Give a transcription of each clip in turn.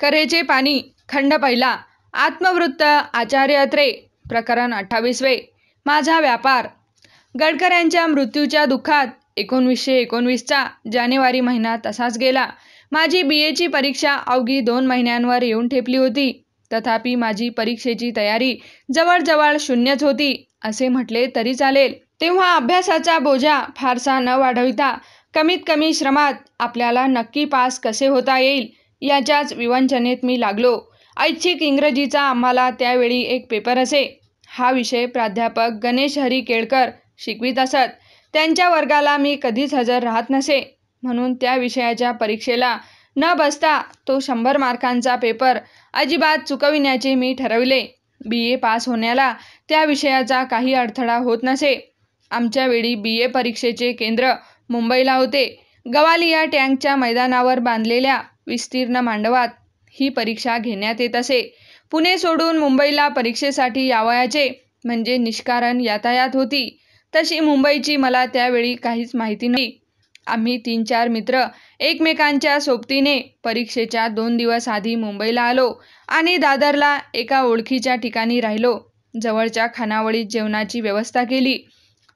करेचे पाणी खंड पहिला आत्मवृत्त आचार्य अत्रे प्रकरण अठ्ठावीसवे माझा व्यापार गडकऱ्यांच्या मृत्यूच्या दुःखात एकोणवीसशे एकोणवीसचा जानेवारी महिना तसाच गेला माझी बी एची परीक्षा अवघी दोन महिन्यांवर येऊन ठेपली होती तथापि माझी परीक्षेची तयारी जवळजवळ शून्यच होती असे म्हटले तरी चालेल तेव्हा अभ्यासाचा बोजा फारसा न वाढविता कमीत कमी श्रमात आपल्याला नक्की पास कसे होता येईल याच्याच विवंचनेत मी लागलो ऐच्छिक इंग्रजीचा आम्हाला त्यावेळी एक पेपर असे हा विषय प्राध्यापक गणेश हरी केळकर शिकवित असत त्यांच्या वर्गाला मी कधीच हजर राहत नसे म्हणून त्या विषयाच्या परीक्षेला न बसता तो शंभर मार्कांचा पेपर अजिबात चुकविण्याचे मी ठरविले बी ए पास होण्याला त्या विषयाचा काही अडथळा होत नसे आमच्या वेळी बी ए परीक्षेचे केंद्र मुंबईला होते गवालिया टँकच्या मैदानावर बांधलेल्या विस्तीर्ण मांडवात ही परीक्षा घेण्यात येत असे पुणे सोडून मुंबईला परीक्षेसाठी यावयाचे म्हणजे निष्कारण यातायात होती तशी मुंबईची मला त्यावेळी काहीच माहिती नाही आम्ही तीन चार मित्र एकमेकांच्या सोबतीने परीक्षेच्या दोन दिवस आधी मुंबईला आलो आणि दादरला एका ओळखीच्या ठिकाणी राहिलो जवळच्या खानावळीत जेवणाची व्यवस्था केली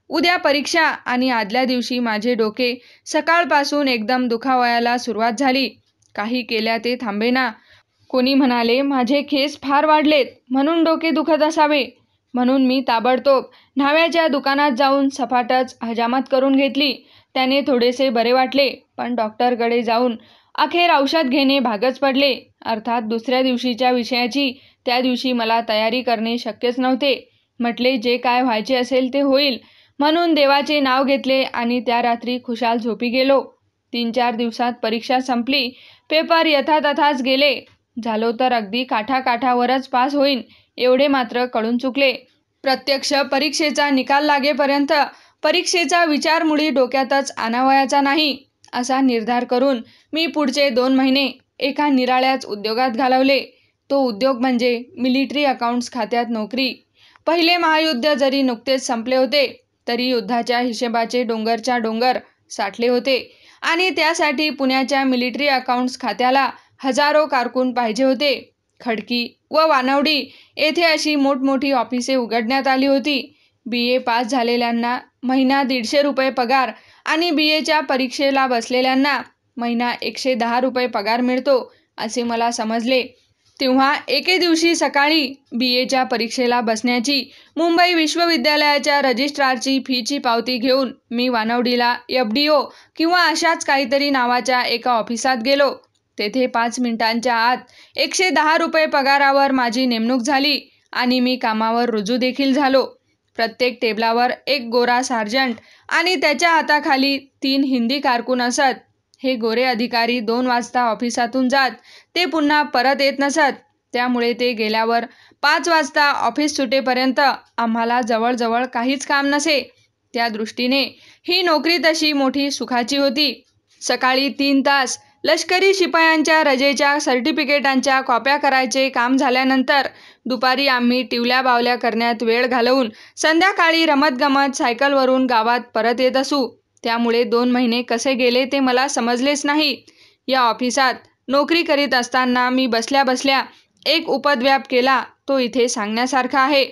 उद्या परीक्षा आणि आदल्या दिवशी माझे डोके सकाळपासून एकदम दुखावयाला सुरुवात झाली काही केल्या ते थांबेना कोणी म्हणाले माझे खेस फार वाढलेत म्हणून डोके दुखत असावे म्हणून मी ताबडतोब न्हाव्याच्या दुकानात जाऊन सफाटच हजामत करून घेतली त्याने थोडेसे बरे वाटले पण डॉक्टरकडे जाऊन अखेर औषध घेणे भागच पडले अर्थात दुसऱ्या दिवशीच्या विषयाची त्या दिवशी मला तयारी करणे शक्यच नव्हते म्हटले जे काय व्हायचे असेल ते होईल म्हणून देवाचे नाव घेतले आणि त्या रात्री खुशाल झोपी गेलो तीन चार दिवसात परीक्षा संपली पेपर यथातथाच गेले झालो तर अगदी काठाकाठावरच पास होईन एवढे मात्र कळून चुकले प्रत्यक्ष परीक्षेचा निकाल लागेपर्यंत परीक्षेचा विचार मुळी डोक्यातच आणावयाचा नाही असा निर्धार करून मी पुढचे दोन महिने एका निराळ्याच उद्योगात घालवले तो उद्योग म्हणजे मिलिटरी अकाउंट्स खात्यात नोकरी पहिले महायुद्ध जरी नुकतेच संपले होते तरी युद्धाच्या हिशेबाचे डोंगरच्या डोंगर साठले होते आणि त्यासाठी पुण्याच्या मिलिटरी अकाउंट्स खात्याला हजारो कारकून पाहिजे होते खडकी व वानवडी येथे अशी मोठमोठी ऑफिसे उघडण्यात आली होती बी ए पास झालेल्यांना महिना दीडशे रुपये पगार आणि बी एच्या परीक्षेला बसलेल्यांना महिना एकशे दहा रुपये पगार मिळतो असे मला समजले तेव्हा एके दिवशी सकाळी बी एच्या परीक्षेला बसण्याची मुंबई विश्वविद्यालयाच्या रजिस्ट्रारची फीची पावती घेऊन मी वानवडीला एफ डी ओ किंवा अशाच काहीतरी नावाच्या एका ऑफिसात गेलो तेथे पाच मिनिटांच्या आत एकशे दहा रुपये पगारावर माझी नेमणूक झाली आणि मी कामावर रुजू देखील झालो प्रत्येक टेबलावर एक गोरा सार्जंट आणि त्याच्या हाताखाली तीन हिंदी कारकून असत हे गोरे अधिकारी दोन वाजता ऑफिसातून जात ते पुन्हा परत येत नसत त्यामुळे ते गेल्यावर पाच वाजता ऑफिस सुटेपर्यंत आम्हाला जवळजवळ काहीच काम नसे त्या दृष्टीने ही नोकरी तशी मोठी सुखाची होती सकाळी तीन तास लष्करी शिपायांच्या रजेच्या सर्टिफिकेटांच्या कॉप्या करायचे काम झाल्यानंतर दुपारी आम्ही टिवल्या बावल्या करण्यात वेळ घालवून संध्याकाळी रमतगमत सायकलवरून गावात परत येत असू त्यामुळे दोन महिने कसे गेले ते मला समजलेच नाही या ऑफिसात नोकरी करीत असताना मी बसल्या बसल्या एक उपद्व्याप केला तो इथे सांगण्यासारखा आहे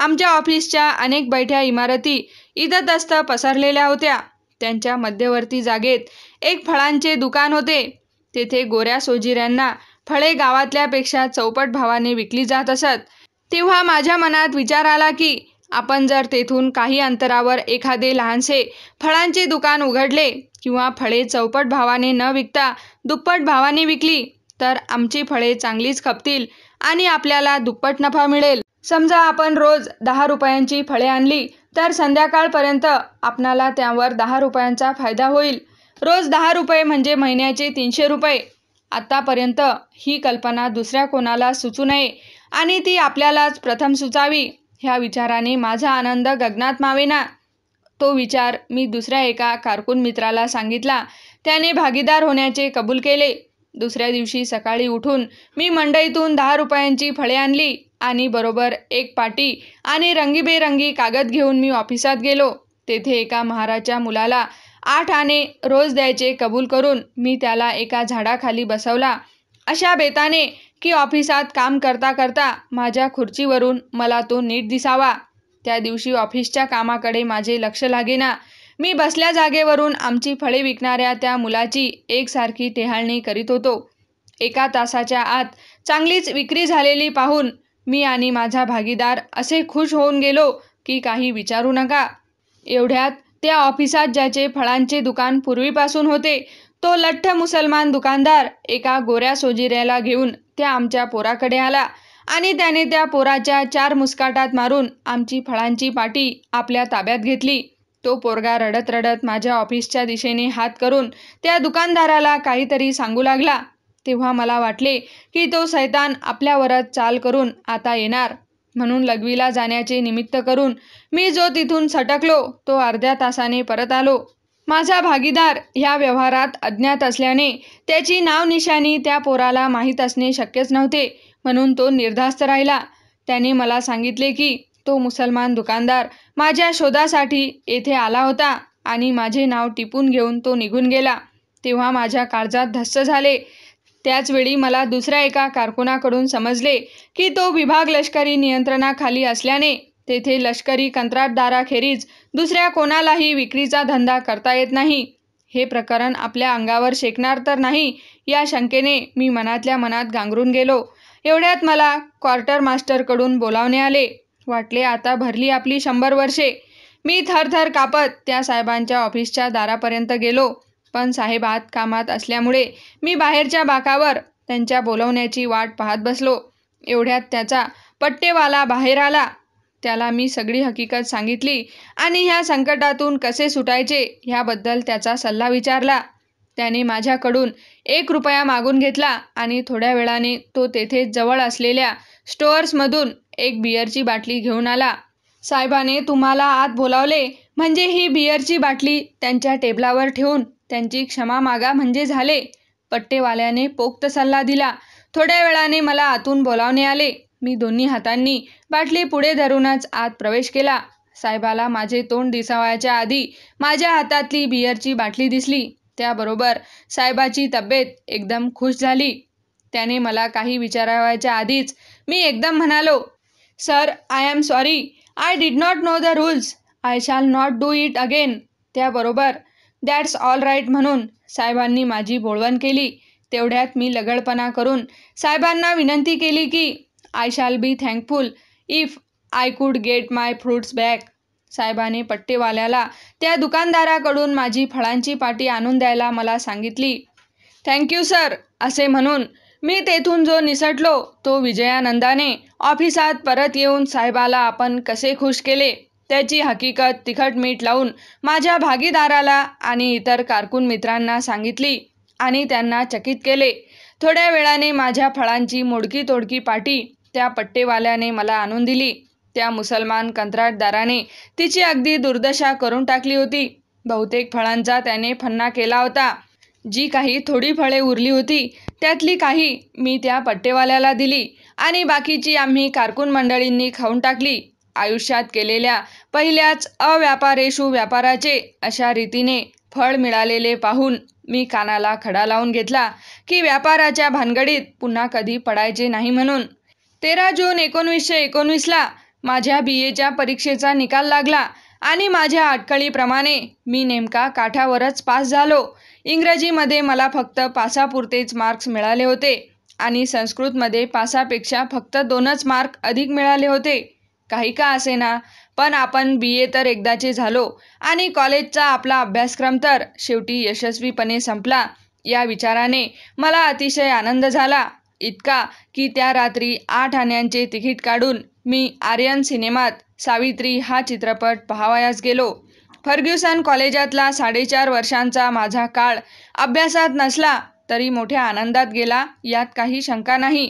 आमच्या ऑफिसच्या अनेक बैठ्या इमारती इतदस्त पसरलेल्या होत्या त्यांच्या मध्यवर्ती जागेत एक फळांचे दुकान होते तेथे गोऱ्या सोजिऱ्यांना फळे गावातल्यापेक्षा चौपट भावाने विकली जात असत तेव्हा माझ्या मनात विचार आला की आपण जर तेथून काही अंतरावर एखादे लहानसे फळांचे दुकान उघडले किंवा फळे चौपट भावाने न विकता दुप्पट भावाने विकली तर आमची फळे चांगलीच खपतील आणि आपल्याला दुप्पट नफा मिळेल समजा आपण रोज दहा रुपयांची फळे आणली तर संध्याकाळपर्यंत आपणाला त्यावर दहा रुपयांचा फायदा होईल रोज दहा रुपये म्हणजे महिन्याचे तीनशे रुपये आत्तापर्यंत ही कल्पना दुसऱ्या कोणाला सुचू नये आणि ती आपल्यालाच प्रथम सुचावी ह्या विचाराने माझा आनंद गगनात मावेना तो विचार मी दुसऱ्या एका कारकून मित्राला सांगितला त्याने भागीदार होण्याचे कबूल केले दुसऱ्या दिवशी सकाळी उठून मी मंडईतून दहा रुपयांची फळे आणली आणि बरोबर एक पाटी आणि रंगीबेरंगी कागद घेऊन मी ऑफिसात गेलो तेथे एका महाराजच्या मुलाला आठ आणे रोज द्यायचे कबूल करून मी त्याला एका झाडाखाली बसवला अशा बेताने की ऑफिसात काम करता करता माझ्या खुर्चीवरून मला तो नीट दिसावा त्या दिवशी ऑफिसच्या कामाकडे माझे लक्ष लागेना मी बसल्या जागेवरून आमची फळे विकणाऱ्या त्या मुलाची एकसारखी टेहाळणी करीत होतो एका तासाच्या आत चांगलीच विक्री झालेली पाहून मी आणि माझा भागीदार असे खुश होऊन गेलो की काही विचारू नका एवढ्यात त्या ऑफिसात ज्याचे फळांचे दुकान पूर्वीपासून होते तो लठ्ठ मुसलमान दुकानदार एका गोऱ्या सोजिऱ्याला घेऊन त्या आमच्या पोराकडे आला आणि त्याने त्या पोराच्या चार मुस्काटात मारून आमची फळांची पाटी आपल्या ताब्यात घेतली तो पोरगा रडत रडत माझ्या ऑफिसच्या दिशेने हात करून त्या दुकानदाराला काहीतरी सांगू लागला तेव्हा मला वाटले की तो सैतान आपल्यावरच चाल करून आता येणार म्हणून लघवीला जाण्याचे निमित्त करून मी जो तिथून सटकलो तो अर्ध्या तासाने परत आलो माझा भागीदार ह्या व्यवहारात अज्ञात असल्याने त्याची नावनिशाणी त्या पोराला माहीत असणे शक्यच नव्हते म्हणून तो निर्धास्त राहिला त्याने मला सांगितले की तो मुसलमान दुकानदार माझ्या शोधासाठी येथे आला होता आणि माझे नाव टिपून घेऊन तो निघून गेला तेव्हा माझ्या काळजात धस्त झाले त्याचवेळी मला दुसऱ्या एका कारकुनाकडून समजले की तो विभाग लष्करी नियंत्रणाखाली असल्याने तेथे लष्करी कंत्राटदाराखेरीज दुसऱ्या कोणालाही विक्रीचा धंदा करता येत नाही हे प्रकरण आपल्या अंगावर शेकणार तर नाही या शंकेने मी मनातल्या मनात गांगरून गेलो एवढ्यात मला क्वार्टर मास्टरकडून बोलावणे आले वाटले आता भरली आपली शंभर वर्षे मी थरथर कापत त्या साहेबांच्या ऑफिसच्या दारापर्यंत गेलो पण साहेब आत कामात असल्यामुळे मी बाहेरच्या बाकावर त्यांच्या बोलवण्याची वाट पाहत बसलो एवढ्यात त्याचा पट्टेवाला बाहेर आला त्याला मी सगळी हकीकत सांगितली आणि ह्या संकटातून कसे सुटायचे ह्याबद्दल त्याचा सल्ला विचारला त्याने माझ्याकडून एक रुपया मागून घेतला आणि थोड्या वेळाने तो तेथे जवळ असलेल्या स्टोअर्समधून एक बियरची बाटली घेऊन आला साहेबाने तुम्हाला आत बोलावले म्हणजे ही बियरची बाटली त्यांच्या टेबलावर ठेवून त्यांची क्षमा मागा म्हणजे झाले पट्टेवाल्याने पोक्त सल्ला दिला थोड्या वेळाने मला आतून बोलावणे आले मी दोन्ही हातांनी बाटली पुढे धरूनच आत प्रवेश केला साहेबाला माझे तोंड दिसावायच्या आधी माझ्या हातातली बियरची बाटली दिसली त्याबरोबर साहेबाची तब्येत एकदम खुश झाली त्याने मला काही विचारावयाच्या आधीच मी एकदम म्हणालो sir I am sorry I did not know the rules I shall not do it again त्याबरोबर दॅट्स ऑल राईट म्हणून साहेबांनी माझी बोळवण केली तेवढ्यात मी लगडपणा करून साहेबांना विनंती केली की I shall be thankful if I could get my fruits back साहेबाने पट्टेवाल्याला त्या दुकानदाराकडून माझी फळांची पाटी आणून द्यायला मला सांगितली थँक्यू सर असे म्हणून मी तेथून जो निसटलो तो विजयानंदाने ऑफिसात परत येऊन साहेबाला आपण कसे खुश केले त्याची हकीकत तिखट मीठ लावून माझ्या भागीदाराला आणि इतर कारकून मित्रांना सांगितली आणि त्यांना चकित केले थोड्या वेळाने माझ्या फळांची मोडकी तोडकी पाटी त्या पट्टेवाल्याने मला आणून दिली त्या मुसलमान कंत्राटदाराने तिची अगदी दुर्दशा करून टाकली होती बहुतेक फळांचा त्याने फन्ना केला होता जी काही थोडी फळे उरली होती त्यातली काही मी त्या पट्टेवाल्याला दिली आणि बाकीची आम्ही कारकून मंडळींनी खाऊन टाकली आयुष्यात केलेल्या पहिल्याच अव्यापारेशू व्यापाराचे अशा रीतीने फळ मिळालेले पाहून मी कानाला खडा लावून घेतला की व्यापाराच्या भानगडीत पुन्हा कधी पडायचे नाही म्हणून तेरा जून एकोणवीसशे एकोणवीसला माझ्या बी एच्या परीक्षेचा निकाल लागला आणि माझ्या अटकळीप्रमाणे मी नेमका काठावरच पास झालो इंग्रजीमध्ये मला फक्त पासापुरतेच मार्क्स मिळाले होते आणि संस्कृतमध्ये पासापेक्षा फक्त दोनच मार्क अधिक मिळाले होते काही का असेना पण आपण बी ए तर एकदाचे झालो आणि कॉलेजचा आपला अभ्यासक्रम तर शेवटी यशस्वीपणे संपला या विचाराने मला अतिशय आनंद झाला इतका की त्या रात्री आठ आण्यांचे तिकीट काढून मी आर्यन सिनेमात सावित्री हा चित्रपट पाहावयास गेलो फर्ग्युसन कॉलेजातला साडेचार वर्षांचा माझा काळ अभ्यासात नसला तरी मोठ्या आनंदात गेला यात काही शंका नाही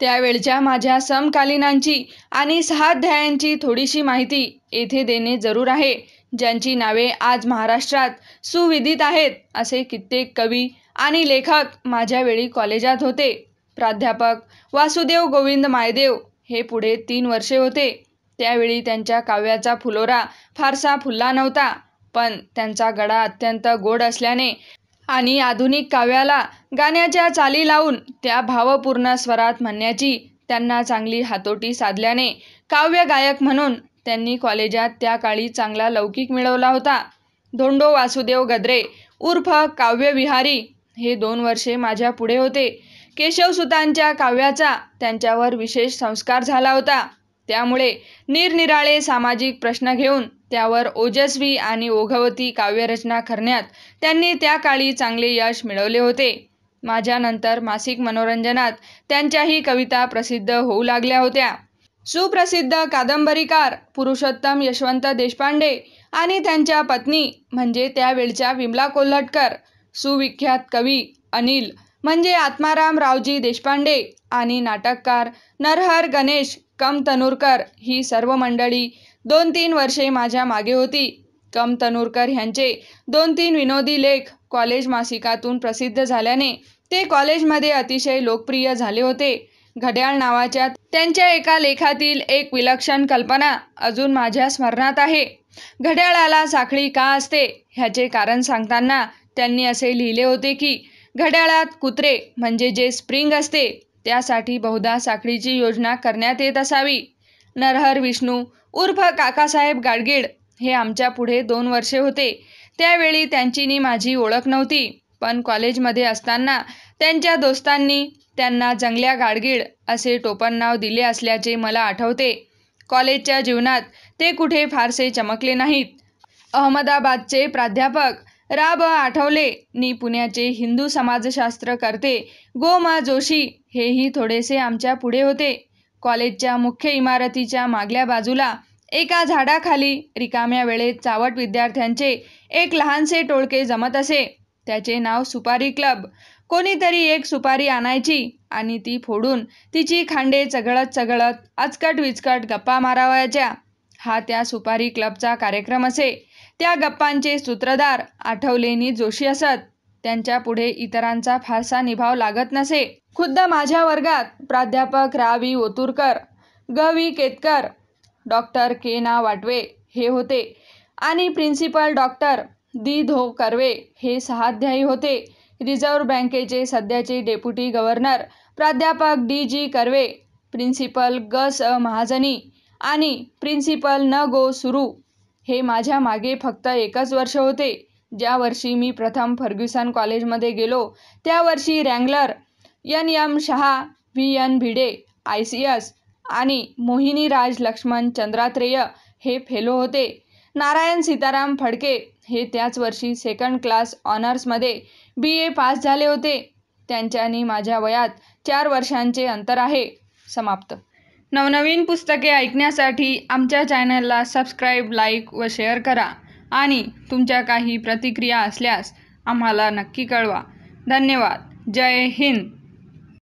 त्यावेळच्या माझ्या समकालीनांची आणि सहाध्यायांची थोडीशी माहिती येथे देणे जरूर आहे ज्यांची नावे आज महाराष्ट्रात सुविदित आहेत असे कित्येक कवी आणि लेखक माझ्यावेळी कॉलेजात होते प्राध्यापक वासुदेव गोविंद मायदेव हे पुढे तीन वर्षे होते त्यावेळी त्यांच्या काव्याचा फुलोरा फारसा फुलला नव्हता पण त्यांचा गडा अत्यंत गोड असल्याने आणि आधुनिक काव्याला गाण्याच्या चाली लावून त्या भावपूर्ण स्वरात म्हणण्याची त्यांना चांगली हातोटी साधल्याने काव्य गायक म्हणून त्यांनी कॉलेजात त्या काळी चांगला लौकिक मिळवला होता धोंडो वासुदेव गद्रे उर्फ काव्यविहारी हे दोन वर्षे माझ्या पुढे होते केशवसुतांच्या काव्याचा त्यांच्यावर विशेष संस्कार झाला होता त्यामुळे निरनिराळे सामाजिक प्रश्न घेऊन त्यावर ओजस्वी आणि ओघवती काव्यरचना करण्यात त्यांनी त्या काळी चांगले यश मिळवले होते माझ्यानंतर मासिक मनोरंजनात त्यांच्याही कविता प्रसिद्ध होऊ लागल्या होत्या सुप्रसिद्ध कादंबरीकार पुरुषोत्तम यशवंत देशपांडे आणि त्यांच्या पत्नी म्हणजे त्यावेळच्या विमला कोल्हटकर सुविख्यात कवी अनिल म्हणजे आत्माराम रावजी देशपांडे आणि नाटककार नरहर गणेश तनुरकर ही सर्व मंडळी दोन तीन वर्षे माझ्या मागे होती तनुरकर ह्यांचे दोन तीन विनोदी लेख कॉलेज मासिकातून प्रसिद्ध झाल्याने ते कॉलेजमध्ये अतिशय लोकप्रिय झाले होते घड्याळ नावाच्या त्यांच्या एका लेखातील एक विलक्षण कल्पना अजून माझ्या स्मरणात आहे घड्याळाला साखळी का असते ह्याचे कारण सांगताना त्यांनी असे लिहिले होते की घड्याळात कुत्रे म्हणजे जे स्प्रिंग असते त्यासाठी बहुधा साखळीची योजना करण्यात येत असावी नरहर विष्णू उर्फ काकासाहेब गाडगीळ हे आमच्या पुढे दोन वर्षे होते त्यावेळी त्यांचीनी माझी ओळख नव्हती पण कॉलेजमध्ये असताना त्यांच्या दोस्तांनी त्यांना जंगल्या गाडगीळ असे टोपण नाव दिले असल्याचे मला आठवते कॉलेजच्या जीवनात ते कुठे फारसे चमकले नाहीत अहमदाबादचे प्राध्यापक राब आठवले नी पुण्याचे हिंदू समाजशास्त्र करते गो मा जोशी हेही थोडेसे आमच्या पुढे होते कॉलेजच्या मुख्य इमारतीच्या मागल्या बाजूला एका झाडाखाली रिकाम्या वेळेत चावट विद्यार्थ्यांचे एक लहानसे टोळके जमत असे त्याचे नाव सुपारी क्लब कोणीतरी एक सुपारी आणायची आणि ती फोडून तिची खांडे चघळत चघळत अचकट विचकट गप्पा मारावायच्या हा त्या सुपारी क्लबचा कार्यक्रम असे त्या गप्पांचे सूत्रधार आठवलेनी जोशी असत त्यांच्या पुढे इतरांचा फारसा निभाव लागत नसे खुद्द माझ्या वर्गात प्राध्यापक रावी ओतुरकर ग केतकर डॉक्टर के ना वाटवे हे होते आणि प्रिन्सिपल डॉक्टर दी धो कर्वे हे सहाध्यायी होते रिझर्व्ह बँकेचे सध्याचे डेप्युटी गव्हर्नर प्राध्यापक डी जी कर्वे प्रिन्सिपल ग स महाजनी आणि प्रिन्सिपल न गो सुरू हे माझ्या मागे फक्त एकच वर्ष होते ज्या वर्षी मी प्रथम फर्ग्युसन कॉलेजमध्ये गेलो त्या वर्षी wrangler N M Shah V N Bhide I C S आणि मोहिनी राज लक्ष्मण चंद्रात्रेय हे फेलो होते नारायण सीताराम फडके हे त्याच वर्षी सेकंड क्लास ऑनर्समध्ये बी ए पास झाले होते त्यांच्यानी माझ्या वयात चार वर्षांचे अंतर आहे समाप्त नवनवीन पुस्तके ऐकण्यासाठी आमच्या चॅनलला सबस्क्राईब लाईक व शेअर करा आणि तुमच्या काही प्रतिक्रिया असल्यास आम्हाला नक्की कळवा धन्यवाद जय हिंद